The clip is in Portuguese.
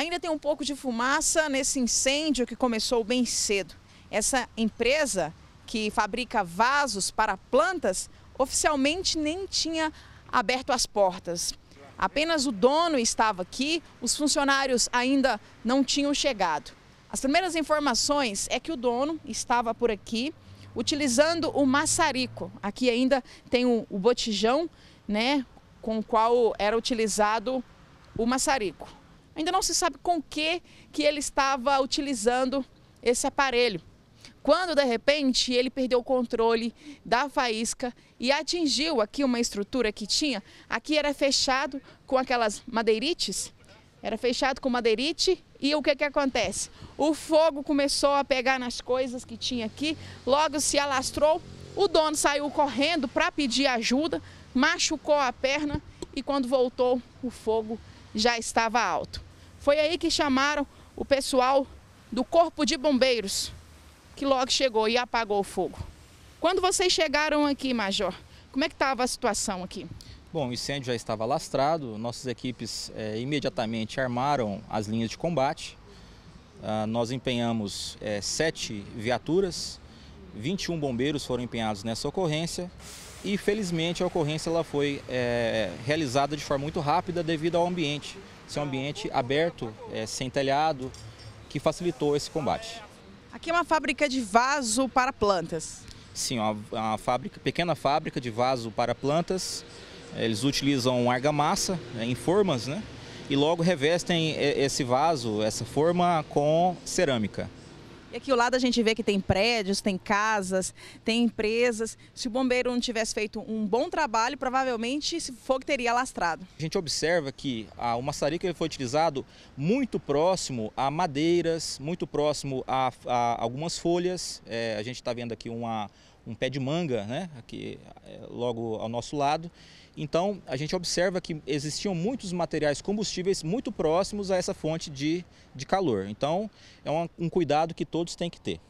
Ainda tem um pouco de fumaça nesse incêndio que começou bem cedo. Essa empresa que fabrica vasos para plantas oficialmente nem tinha aberto as portas. Apenas o dono estava aqui, os funcionários ainda não tinham chegado. As primeiras informações é que o dono estava por aqui utilizando o maçarico. Aqui ainda tem o, botijão, né, com o qual era utilizado o maçarico. Ainda não se sabe com que que ele estava utilizando esse aparelho. Quando de repente ele perdeu o controle da faísca e atingiu aqui uma estrutura que tinha, aqui era fechado com aquelas madeirites, era fechado com madeirite e o que que acontece? O fogo começou a pegar nas coisas que tinha aqui, logo se alastrou, o dono saiu correndo para pedir ajuda, machucou a perna e quando voltou o fogo já estava alto. Foi aí que chamaram o pessoal do Corpo de Bombeiros, que logo chegou e apagou o fogo. Quando vocês chegaram aqui, Major, como é que estava a situação aqui? Bom, o incêndio já estava lastrado, nossas equipes é, imediatamente armaram as linhas de combate. Ah, nós empenhamos é, sete viaturas, 21 bombeiros foram empenhados nessa ocorrência e felizmente a ocorrência ela foi é, realizada de forma muito rápida devido ao ambiente. Esse é ambiente aberto, é, sem telhado, que facilitou esse combate. Aqui é uma fábrica de vaso para plantas. Sim, é uma, é uma fábrica, pequena fábrica de vaso para plantas. Eles utilizam argamassa né, em formas, né? E logo revestem esse vaso, essa forma, com cerâmica. E aqui ao lado a gente vê que tem prédios, tem casas, tem empresas. Se o bombeiro não tivesse feito um bom trabalho, provavelmente esse fogo teria alastrado. A gente observa que a, ah, o maçarico foi utilizado muito próximo a madeiras, muito próximo a, a algumas folhas. É, a gente está vendo aqui uma, um pé de manga, né, aqui é, logo ao nosso lado. Então, a gente observa que existiam muitos materiais combustíveis muito próximos a essa fonte de, de calor. Então, é um, um cuidado que todos têm que ter.